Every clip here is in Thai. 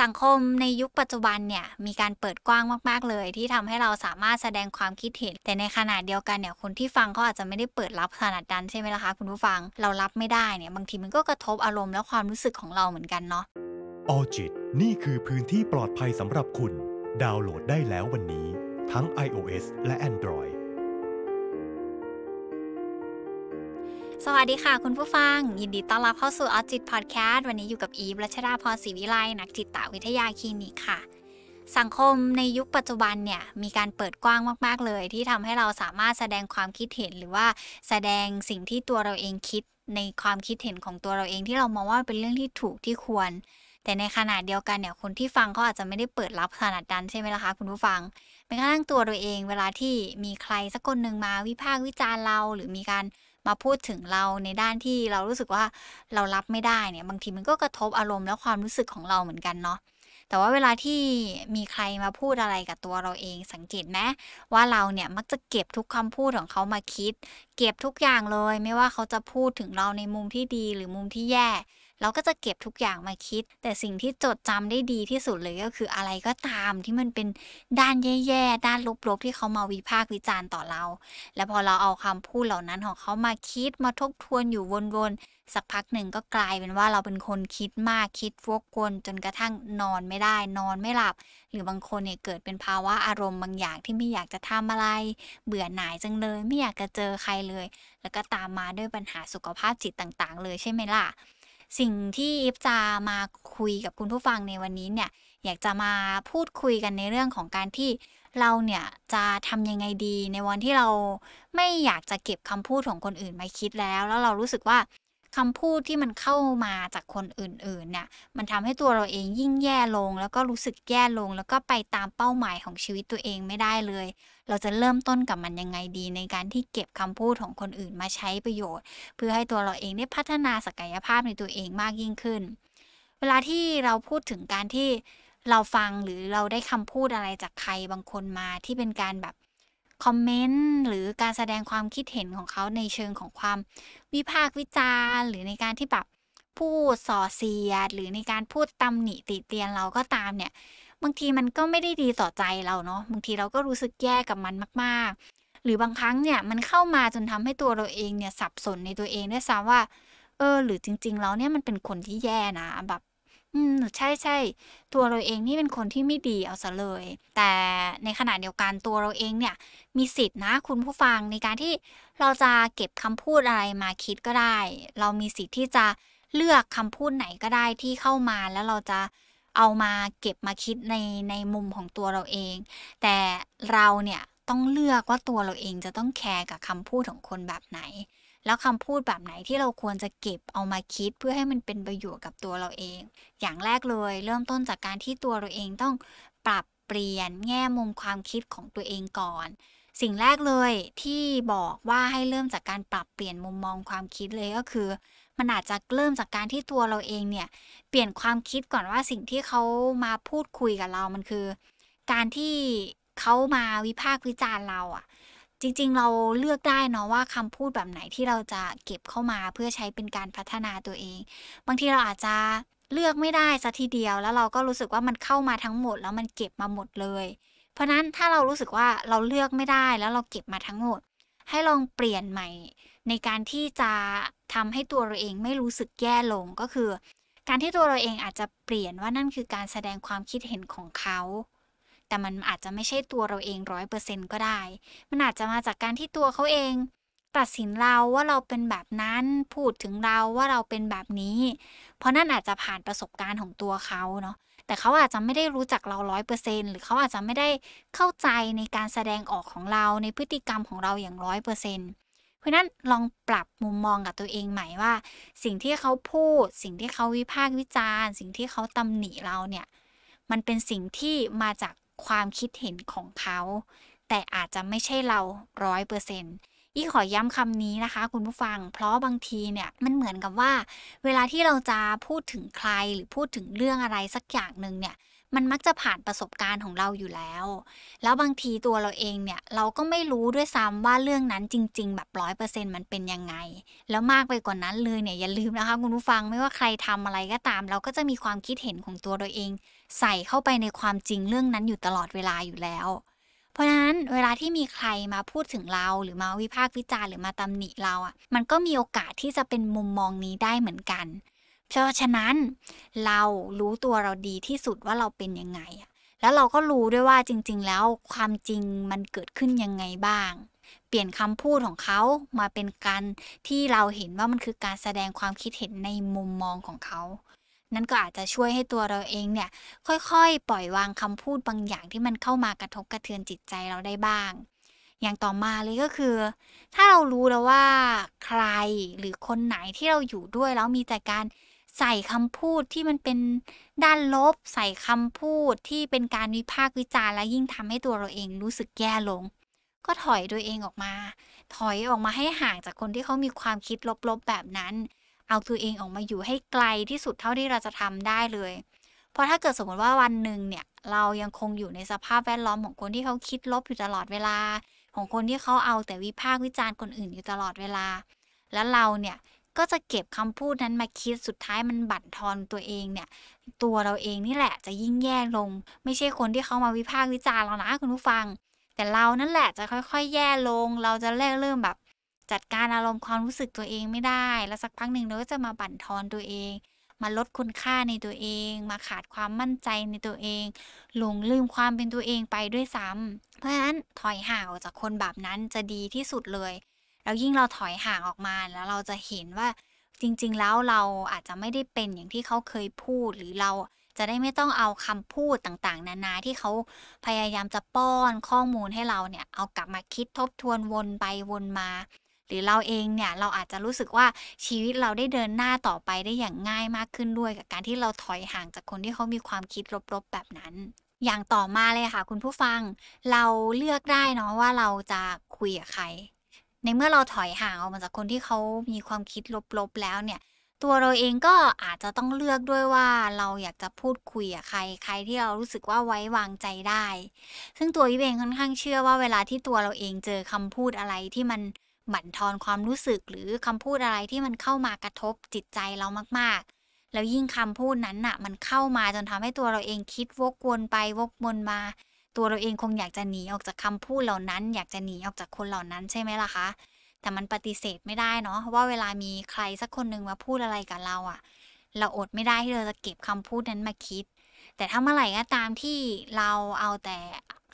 สังคมในยุคปัจจุบันเนี่ยมีการเปิดกว้างมาก ๆ เลยที่ทำให้เราสามารถแสดงความคิดเห็น แต่ในขณะเดียวกันเนี่ยคนที่ฟังเขาอาจจะไม่ได้เปิดรับขนาดนั้นใช่ไหมล่ะคะ คุณผู้ฟังเรารับไม่ได้เนี่ยบางทีมันก็กระทบอารมณ์และความรู้สึกของเราเหมือนกันเนาะออจิตนี่คือพื้นที่ปลอดภัยสำหรับคุณ ดาวน์โหลดได้แล้ววันนี้ ทั้ง iOS และ Android สวัสดีค่ะคุณผู้ฟัง ยินดีต้อนรับเข้าสู่ออจิตพอดแคสต์ วันนี้อยู่กับอีฟรัชดาพรศรีวิไล นักจิตวิทยาคลินิกค่ะ สังคมในยุคปัจจุบันเนี่ยมีการเปิดกว้างมาก ๆ เลย ที่ทำให้เราสามารถแสดงความคิดเห็นหรือว่าแสดงสิ่งที่ตัวเราเองคิดในความคิดเห็นของตัวเราเองที่เรามองว่าเป็นเรื่องที่ถูกที่ควร แต่ในขณะเดียวกันเนี่ย คนที่ฟังเขาอาจจะไม่ได้เปิดรับขนาดนั้นใช่ไหมล่ะคะคุณผู้ฟังแม้กระทั่งตัวเราเอง เวลาที่มีใครสักคนหนึ่งมาวิพากษ์วิจารณ์เรา หรือมีการมาพูดถึงเราในด้านที่เรารู้สึกว่าเรารับไม่ได้เนี่ยบางทีมันก็กระทบอารมณ์และความรู้สึกของเราเหมือนกันเนาะแต่ว่าเวลาที่มีใครมาพูดอะไรกับตัวเราเอง สังเกตไหมว่าเราเนี่ยมักจะเก็บทุกคำพูดของเขามาคิด เก็บทุกอย่างเลย ไม่ว่าเขาจะพูดถึงเราในมุมที่ดีหรือมุมที่แย่เราก็จะเก็บทุกอย่างมาคิด แต่สิ่งที่จดจำได้ดีที่สุดเลยก็คืออะไรก็ตามที่มันเป็นด้านแย่ๆ ด้านลบๆ ที่เขามาวิพากษ์วิจารณ์ต่อเรา และพอเราเอาคำพูดเหล่านั้นของเขามาคิดมาทบทวนอยู่วนๆ สักพักหนึ่งก็กลายเป็นว่าเราเป็นคนคิดมากคิดวกวนจนกระทั่งนอนไม่ได้นอนไม่หลับ หรือบางคนเนี่ยเกิดเป็นภาวะอารมณ์บางอย่างที่ไม่อยากจะทำอะไรเบื่อหน่ายจังเลย ไม่อยากจะเจอใครเลย แล้วก็ตามมาด้วยปัญหาสุขภาพจิตต่าง ๆ เลยใช่ไหมล่ะสิ่งที่อีฟจะมาคุยกับคุณผู้ฟังในวันนี้เนี่ย อยากจะมาพูดคุยกันในเรื่องของการที่เราเนี่ย จะทำยังไงดีในวันที่เราไม่อยากจะเก็บคำพูดของคนอื่นมาคิดแล้วแล้วเรารู้สึกว่าคำพูดที่มันเข้ามาจากคนอื่นๆเนี่ยมันทำให้ตัวเราเองยิ่งแย่ลง แล้วก็รู้สึกแย่ลง แล้วก็ไปตามเป้าหมายของชีวิตตัวเองไม่ได้เลย เราจะเริ่มต้นกับมันยังไงดีในการที่เก็บคำพูดของคนอื่นมาใช้ประโยชน์ เพื่อให้ตัวเราเองได้พัฒนาศักยภาพในตัวเองมากยิ่งขึ้น เวลาที่เราพูดถึงการที่เราฟังหรือเราได้คำพูดอะไรจากใครบางคนมาที่เป็นการแบบคอมเมนต์หรือการแสดงความคิดเห็นของเขาในเชิงของความวิพากษ์วิจารณ์หรือในการที่แบบ พูดส่อเสียด หรือในการพูดตำหนิติเตียนเราก็ตามเนี่ยบางทีมันก็ไม่ได้ดีต่อใจเราเนาะบางทีเราก็รู้สึกแย่กับมันมากๆ หรือบางครั้งเนี่ยมันเข้ามาจนทำให้ตัวเราเองเนี่ย สับสนในตัวเองด้วยซ้ำว่าเออหรือจริงๆเราเนี่ยมันเป็นคนที่แย่นะแบบอืมใช่ใช่ตัวเราเองนี่เป็นคนที่ไม่ดี เอาซะเลย แต่ในขณะเดียวกันตัวเราเองเนี่ยมีสิทธินะคุณผู้ฟังในการที่เราจะเก็บคำพูดอะไรมาคิดก็ได้ เรามีสิทธิ์ที่จะเลือกคำพูดไหนก็ได้ที่เข้ามา แล้วเราจะเอามาเก็บมาคิดในในมุมของตัวเราเอง แต่เราเนี่ยต้องเลือกว่าตัวเราเองจะต้องแคร์กับคำพูดของคนแบบไหนแล้วคำพูดแบบไหนที่เราควรจะเก็บเอามาคิดเพื่อให้มันเป็นประโยชน์กับตัวเราเอง อย่างแรกเลย เริ่มต้นจากการที่ตัวเราเองต้องปรับเปลี่ยนแง่มุมความคิดของตัวเองก่อน สิ่งแรกเลยที่บอกว่าให้เริ่มจากการปรับเปลี่ยนมุมมองความคิดเลยก็คือ มันอาจจะเริ่มจากการที่ตัวเราเองเนี่ย เปลี่ยนความคิดก่อนว่าสิ่งที่เขามาพูดคุยกับเรา มันคือ การที่เขามาวิพากษ์วิจารณ์เราอะ่ะจริงๆ เราเลือกได้เนาะว่าคำพูดแบบไหนที่เราจะเก็บเข้ามาเพื่อใช้เป็นการพัฒนาตัวเอง บางทีเราอาจจะเลือกไม่ได้สัทีเดียว แล้วเราก็รู้สึกว่ามันเข้ามาทั้งหมดแล้วมันเก็บมาหมดเลย เพราะนั้นถ้าเรารู้สึกว่าเราเลือกไม่ได้แล้วเราเก็บมาทั้งหมด ให้ลองเปลี่ยนใหม่ในการที่จะทำให้ตัวเราเองไม่รู้สึกแย่ลงก็คือ การที่ตัวเราเองอาจจะเปลี่ยนว่านั่นคือการแสดงความคิดเห็นของเขาแต่มันอาจจะไม่ใช่ตัวเราเองร้อยเปอร์เซ็นก็ได้ มันอาจจะมาจากการที่ตัวเขาเอง ตัดสินเราว่าเราเป็นแบบนั้น พูดถึงเราว่าเราเป็นแบบนี้ เพราะนั่นอาจจะผ่านประสบการณ์ของตัวเขาเนาะ แต่เขาอาจจะไม่ได้รู้จักเราร้อยเปอร์เซ็นหรือเขาอาจจะไม่ได้เข้าใจในการแสดงออกของเราในพฤติกรรมของเราอย่างร้อยเปอร์เซ็นต์เพราะนั้นลองปรับมุมมองกับตัวเองใหม่ว่า สิ่งที่เขาพูด สิ่งที่เขาวิพากษ์วิจารณ์ สิ่งที่เขาตำหนิเราเนี่ย มันเป็นสิ่งที่มาจากความคิดเห็นของเขา แต่อาจจะไม่ใช่เราร้อยเปอร์เซ็นต์อีขอย้ำคำนี้นะคะคุณผู้ฟัง เพราะบางทีเนี่ย มันเหมือนกับว่า เวลาที่เราจะพูดถึงใครหรือพูดถึงเรื่องอะไรสักอย่างหนึ่งเนี่ยมันมักจะผ่านประสบการณ์ของเราอยู่แล้ว แล้วบางทีตัวเราเองเนี่ยเราก็ไม่รู้ด้วยซ้ำว่าเรื่องนั้นจริง ๆแบบร้อยเปอร์เซ็นมันเป็นยังไง แล้วมากไปกว่านนั้นเลยเนี่ยอย่าลืมนะคะคุณผู้ฟังไม่ว่าใครทำอะไรก็ตาม เราก็จะมีความคิดเห็นของตัวเราเอง ใส่เข้าไปในความจริงเรื่องนั้นอยู่ตลอดเวลาอยู่แล้ว เพราะะนั้นเวลาที่มีใครมาพูดถึงเราหรือมาวิพากษ์วิจารณ์หรือมาตำหนิเราอะ่ะมันก็มีโอกาสที่จะเป็นมุมมองนี้ได้เหมือนกันเพราะฉะนั้นเรารู้ตัวเราดีที่สุดว่าเราเป็นยังไง แล้วเราก็รู้ด้วยว่าจริง ๆ แล้วความจริงมันเกิดขึ้นยังไงบ้าง เปลี่ยนคำพูดของเขามาเป็นการที่เราเห็นว่ามันคือการแสดงความคิดเห็นในมุมมองของเขา นั่นก็อาจจะช่วยให้ตัวเราเองเนี่ยค่อยๆ ปล่อยวางคำพูดบางอย่างที่มันเข้ามากระทบกระเทือนจิตใจเราได้บ้าง อย่างต่อมาเลยก็คือ ถ้าเรารู้แล้วว่า ใครหรือคนไหนที่เราอยู่ด้วยแล้วมีแต่การใส่คำพูดที่มันเป็นด้านลบ ใส่คำพูดที่เป็นการวิพากษ์วิจารณ์และยิ่งทำให้ตัวเราเองรู้สึกแย่ลง ก็ถอยตัวเองออกมา ถอยออกมาให้ห่างจากคนที่เขามีความคิดลบๆแบบนั้น เอาตัวเองออกมาอยู่ให้ไกลที่สุดเท่าที่เราจะทำได้เลย เพราะถ้าเกิดสมมติว่าวันหนึ่งเนี่ย เรายังคงอยู่ในสภาพแวดล้อมของคนที่เขาคิดลบอยู่ตลอดเวลา ของคนที่เขาเอาแต่วิพากษ์วิจารณ์คนอื่น อยู่ตลอดเวลา แล้วเราเนี่ยก็จะเก็บคำพูดนั้นมาคิดสุดท้ายมันบั่นทอนตัวเองเนี่ย ตัวเราเองนี่แหละจะยิ่งแย่ลง ไม่ใช่คนที่เขามาวิพากษ์วิจารณ์เรานะคุณผู้ฟัง แต่เรานั่นแหละจะค่อยๆแย่ลง เราจะเริ่มแบบ จัดการอารมณ์ความรู้สึกตัวเองไม่ได้ แล้วสักพักหนึ่งเราก็จะมาบั่นทอนตัวเอง มาลดคุณค่าในตัวเอง มาขาดความมั่นใจในตัวเองหลงลืมความเป็นตัวเองไปด้วยซ้ำเพราะฉะนั้นถอยห่างออกจากคนแบบนั้นจะดีที่สุดเลยแล้วยิ่งเราถอยห่างออกมาแล้วเราจะเห็นว่าจริงๆแล้วเราอาจจะไม่ได้เป็นอย่างที่เขาเคยพูดหรือเราจะได้ไม่ต้องเอาคำพูดต่างๆ นานาที่เขาพยายามจะป้อนข้อมูลให้เราเนี่ยเอากลับมาคิดทบทวนวนไปวนมา หรือเราเองเนี่ย เราอาจจะรู้สึกว่าชีวิตเราได้เดินหน้าต่อไปได้อย่างง่ายมากขึ้นด้วย กับการที่เราถอยห่างจากคนที่เขามีความคิดลบๆแบบนั้น อย่างต่อมาเลยค่ะคุณผู้ฟัง เราเลือกได้เนาะว่าเราจะคุยกับใครในเมื่อเราถอยห่างออกมาจากคนที่เขามีความคิดลบๆแล้วเนี่ย ตัวเราเองก็อาจจะต้องเลือกด้วยว่าเราอยากจะพูดคุยกับใคร ใครที่เรารู้สึกว่าไว้วางใจได้ ซึ่งตัววิเองค่อนข้างเชื่อว่าเวลาที่ตัวเราเองเจอคำพูดอะไรที่มันบั่นทอนความรู้สึกหรือคำพูดอะไรที่มันเข้ามากระทบจิตใจเรามาก ๆ แล้วยิ่งคำพูดนั้นน่ะมันเข้ามาจนทำให้ตัวเราเองคิดวกวนไปวกวนมาตัวเราเองคงอยากจะหนีออกจากคำพูดเหล่านั้น อยากจะหนีออกจากคนเหล่านั้นใช่ไหมล่ะคะ แต่มันปฏิเสธไม่ได้เนาะ ว่าเวลามีใครสักคนหนึ่งมาพูดอะไรกับเราอะ่ะเราอดไม่ได้ที่เราจะเก็บคำพูดนั้นมาคิด แต่ถ้าเมื่อไหร่ก็ตามที่เราเอาแต่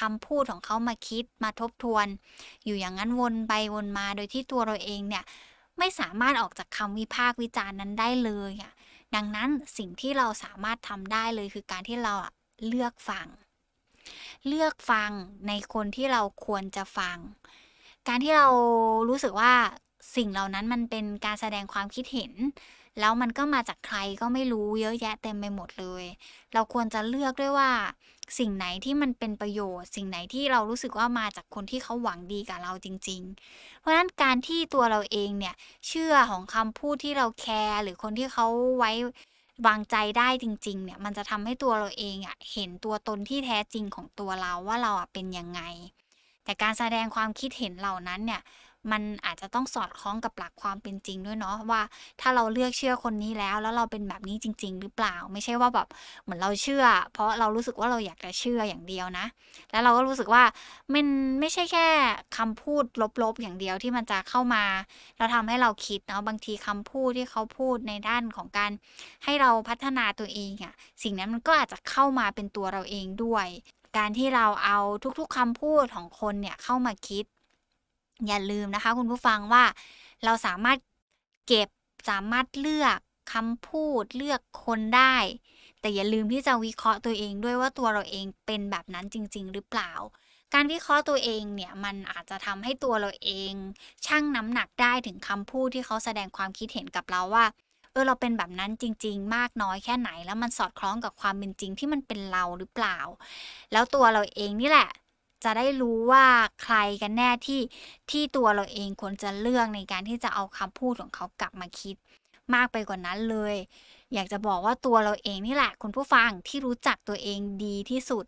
คำพูดของเขามาคิด มาทบทวน อยู่อย่างนั้นวนไปวนมา โดยที่ตัวเราเองเนี่ยไม่สามารถออกจากคำวิพากษ์วิจารณ์นั้นได้เลยอะ่ะ ดังนั้นสิ่งที่เราสามารถทำได้เลยคือการที่เราเลือกฟังเลือกฟังในคนที่เราควรจะฟัง การที่เรารู้สึกว่าสิ่งเหล่านั้นมันเป็นการแสดงความคิดเห็น แล้วมันก็มาจากใครก็ไม่รู้เยอะแยะเต็มไปหมดเลย เราควรจะเลือกด้วยว่า สิ่งไหนที่มันเป็นประโยชน์ สิ่งไหนที่เรารู้สึกว่ามาจากคนที่เขาหวังดีกับเราจริงๆ เพราะฉะนั้นการที่ตัวเราเองเนี่ยเชื่อของคำพูดที่เราแคร์หรือคนที่เขาไว้วางใจได้จริงๆ เนี่ย มันจะทำให้ตัวเราเองอะ่ะ เห็นตัวตนที่แท้จริงของตัวเราว่าเราอ่ะเป็นยังไง แต่การแสดงความคิดเห็นเหล่านั้นเนี่ยมันอาจจะต้องสอดคล้องกับหลักความเป็นจริงด้วยเนาะว่าถ้าเราเลือกเชื่อคนนี้แล้ว แล้วเราเป็นแบบนี้จริงๆ หรือเปล่า ไม่ใช่ว่าแบบเหมือนเราเชื่อเพราะเรารู้สึกว่าเราอยากจะเชื่ออย่างเดียวนะ แล้วเราก็รู้สึกว่า มันไม่ใช่แค่คำพูดลบๆ อย่างเดียวที่มันจะเข้ามา เราทำให้เราคิดเนาะบางทีคำพูดที่เขาพูดในด้านของการให้เราพัฒนาตัวเองอะ่สิ่งนั้นมันก็อาจจะเข้ามาเป็นตัวเราเองด้วย การที่เราเอาทุกๆคำพูดของคนเนี่ยเข้ามาคิดอย่าลืมนะคะคุณผู้ฟังว่าเราสามารถเก็บ สามารถเลือกคำพูดเลือกคนได้ แต่อย่าลืมที่จะวิเคราะห์ตัวเองด้วยว่าตัวเราเองเป็นแบบนั้นจริง ๆ หรือเปล่า การวิเคราะห์ตัวเองเนี่ย มันอาจจะทำให้ตัวเราเอง ชั่งน้ำหนักได้ถึงคำพูดที่เขาแสดงความคิดเห็นกับเราว่า เออ เราเป็นแบบนั้นจริง ๆ มากน้อยแค่ไหน แล้วมันสอดคล้องกับความเป็นจริงที่มันเป็นเราหรือเปล่า แล้วตัวเราเองนี่แหละจะได้รู้ว่าใครกันแน่ที่ที่ตัวเราเองควรจะเลือกในการที่จะเอาคำพูดของเขากลับมาคิดมากไปกว่านนั้นเลย อยากจะบอกว่าตัวเราเองนี่แหละคุณผู้ฟังที่รู้จักตัวเองดีที่สุด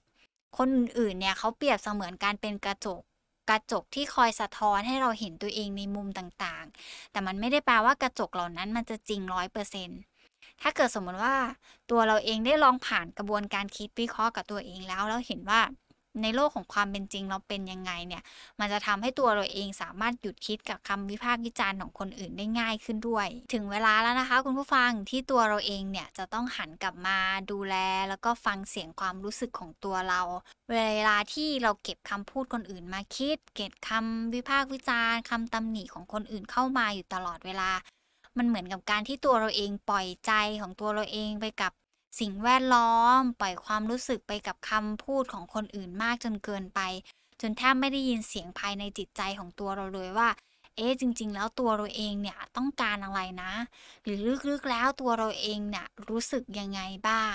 คนอื่นเนี่ยเขาเปรียบเสมือนการเป็นกระจกกระจกที่คอยสะท้อนให้เราเห็นตัวเองในมุมต่างๆ แต่มันไม่ได้แปลว่ากระจกเหล่านั้นมันจะจริงร้อยเปอร์เซ็นต์ถ้าเกิดสมมติว่าตัวเราเองได้ลองผ่านกระบวนการคิดวิเคราะห์กับตัวเองแล้วแล้วเห็นว่าในโลกของความเป็นจริงเราเป็นยังไงเนี่ยมันจะทำให้ตัวเราเองสามารถหยุดคิดกับคำวิพากษ์วิจารณ์ของคนอื่นได้ง่ายขึ้นด้วย ถึงเวลาแล้วนะคะ คุณผู้ฟังที่ตัวเราเองเนี่ยจะต้องหันกลับมาดูแลแล้วก็ฟังเสียงความรู้สึกของตัวเรา เวลาที่เราเก็บคำพูดคนอื่นมาคิด เก็บคำวิพากษ์วิจารณ์ คำตำหนิของคนอื่นเข้ามาอยู่ตลอดเวลา มันเหมือนกับการที่ตัวเราเองปล่อยใจของตัวเราเองไปกับสิ่งแวดล้อม ปล่อยความรู้สึกไปกับคำพูดของคนอื่นมากจนเกินไป จนแทบไม่ได้ยินเสียงภายในจิตใจของตัวเราเลยว่า เอ๊ะจริงๆ แล้วตัวเราเองเนี่ยต้องการอะไรนะ หรือลึกๆ แล้วตัวเราเองเนี่ยรู้สึกยังไงบ้าง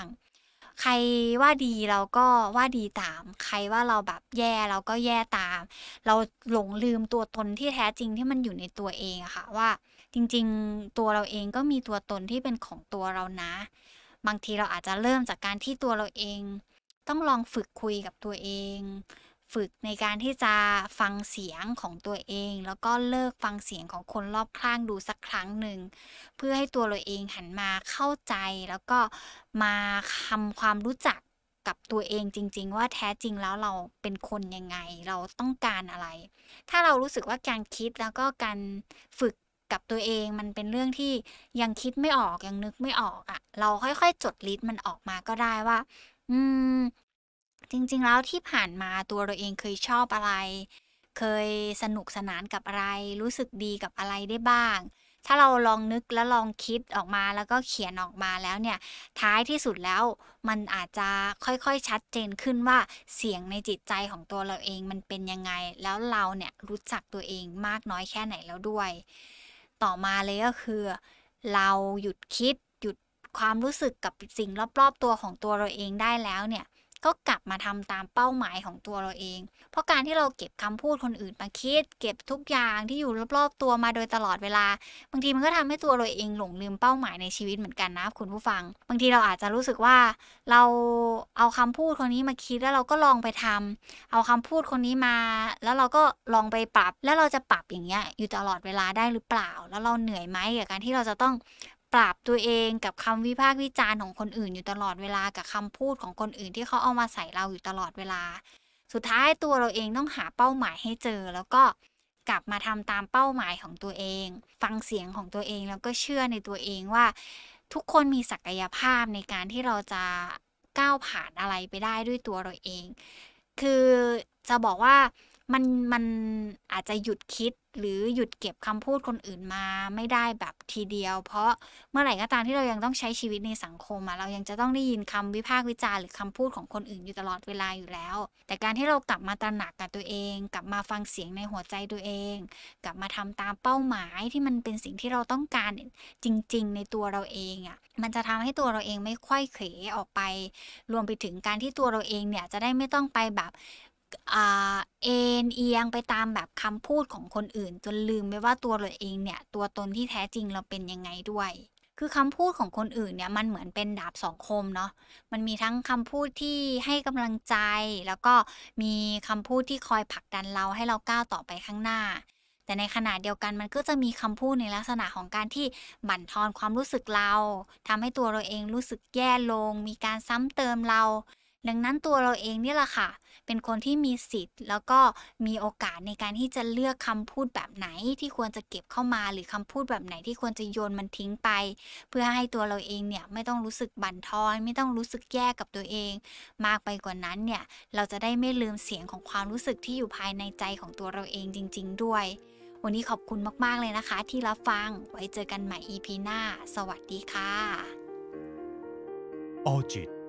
ใครว่าดีเราก็ว่าดีตาม ใครว่าเราแบบแย่เราก็แย่ตาม เราหลงลืมตัวตนที่แท้จริงที่มันอยู่ในตัวเองอะค่ะ ว่า จริงๆ ตัวเราเองก็มีตัวตนที่เป็นของตัวเรานะบางทีเราอาจจะเริ่มจากการที่ตัวเราเอง ต้องลองฝึกคุยกับตัวเอง ฝึกในการที่จะฟังเสียงของตัวเอง แล้วก็เลิกฟังเสียงของคนรอบข้างดูสักครั้งหนึ่ง เพื่อให้ตัวเราเองหันมาเข้าใจแล้วก็มาทำความรู้จักกับตัวเองจริงๆว่าแท้จริงแล้วเราเป็นคนยังไง เราต้องการอะไร ถ้าเรารู้สึกว่าการคิดแล้วก็การฝึกกับตัวเองมันเป็นเรื่องที่ยังคิดไม่ออกยังนึกไม่ออกอะ่ะ เราค่อย ๆ จดลิสต์มันออกมาก็ได้ว่า อืม จริงๆ แล้วที่ผ่านมาตัวเราเองเคยชอบอะไร เคยสนุกสนานกับอะไรรู้สึกดีกับอะไรได้บ้าง ถ้าเราลองนึกแล้วลองคิดออกมาแล้วก็เขียนออกมาแล้วเนี่ย ท้ายที่สุดแล้วมันอาจจะค่อยๆชัดเจนขึ้นว่าเสียงในจิตใจของตัวเราเองมันเป็นยังไงแล้วเราเนี่ยรู้จักตัวเองมากน้อยแค่ไหนแล้วด้วยต่อมาเลยก็คือ เราหยุดคิดหยุดความรู้สึกกับสิ่งรอบๆตัวของตัวเราเองได้แล้วเนี่ยก็กลับมาทำตามเป้าหมายของตัวเราเอง เพราะการที่เราเก็บคำพูดคนอื่นมาคิด เก็บทุกอย่างที่อยู่รอบๆ ตัวมาโดยตลอดเวลา บางทีมันก็ทำให้ตัวเราเองหลงลืมเป้าหมายในชีวิตเหมือนกันนะคุณผู้ฟัง บางทีเราอาจจะรู้สึกว่าเราเอาคำพูดคนนี้มาคิดแล้วเราก็ลองไปทำ เอาคำพูดคนนี้มา แล้วเราก็ลองไปปรับแล้วเราจะปรับอย่างเงี้ยอยู่ตลอดเวลาได้หรือเปล่า แล้วเราเหนื่อยไหมกับการที่เราจะต้องปรับตัวเองกับคำวิพากษ์วิจารณ์ของคนอื่น อยู่ตลอดเวลากับคำพูดของคนอื่น ที่เขาเอามาใส่เราอยู่ตลอดเวลา สุดท้ายตัวเราเองต้องหาเป้าหมายให้เจอ แล้วก็กลับมาทำตามเป้าหมายของตัวเอง ฟังเสียงของตัวเอง แล้วก็เชื่อในตัวเองว่าทุกคนมีศักยภาพในการที่เราจะก้าวผ่านอะไรไปได้ด้วยตัวเราเอง คือจะบอกว่ามันมันอาจจะหยุดคิดหรือหยุดเก็บคำพูดคนอื่นมาไม่ได้แบบทีเดียว เพราะเมื่อไหร่ก็ตามที่เรายังต้องใช้ชีวิตในสังคมอะเรายังจะต้องได้ยินคำวิพากษ์วิจารณ์หรือคำพูดของคนอื่นอยู่ตลอดเวลาอยู่แล้ว แต่การที่เรากลับมาตระหนักกับตัวเอง กลับมาฟังเสียงในหัวใจตัวเอง กลับมาทำตามเป้าหมายที่มันเป็นสิ่งที่เราต้องการจริง ๆ ในตัวเราเองอะมันจะทำให้ตัวเราเองไม่ค่อยเขวออกไปรวมไปถึงการที่ตัวเราเองเนี่ยจะได้ไม่ต้องไปแบบเอ็นเอียงไปตามแบบคำพูดของคนอื่นจนลืมไปว่าตัวเราเองเนี่ยตัวตนที่แท้จริงเราเป็นยังไงด้วย คือคำพูดของคนอื่นเนี่ยมันเหมือนเป็นดาบสองคมเนาะมันมีทั้งคำพูดที่ให้กำลังใจ แล้วก็มีคำพูดที่คอยผลักดันเราให้เราก้าวต่อไปข้างหน้า แต่ในขณะเดียวกันมันก็จะมีคำพูดในลักษณะของการที่บั่นทอนความรู้สึกเราทำให้ตัวเราเองรู้สึกแย่ลง มีการซ้ำเติมเราดังนั้นตัวเราเองเนี่ยแหละค่ะ เป็นคนที่มีสิทธิ์ แล้วก็มีโอกาสในการที่จะเลือกคำพูดแบบไหนที่ควรจะเก็บเข้ามาหรือคำพูดแบบไหนที่ควรจะโยนมันทิ้งไป เพื่อให้ตัวเราเองเนี่ยไม่ต้องรู้สึกบั่นทอน ไม่ต้องรู้สึกแย่กับตัวเอง มากไปกว่านั้นเนี่ยเราจะได้ไม่ลืมเสียงของความรู้สึกที่อยู่ภายในใจของตัวเราเองจริงๆด้วย วันนี้ขอบคุณมากๆเลยนะคะ ที่รับฟังไว้เจอกันใหม่ EP หน้าสวัสดีค่ะออจิต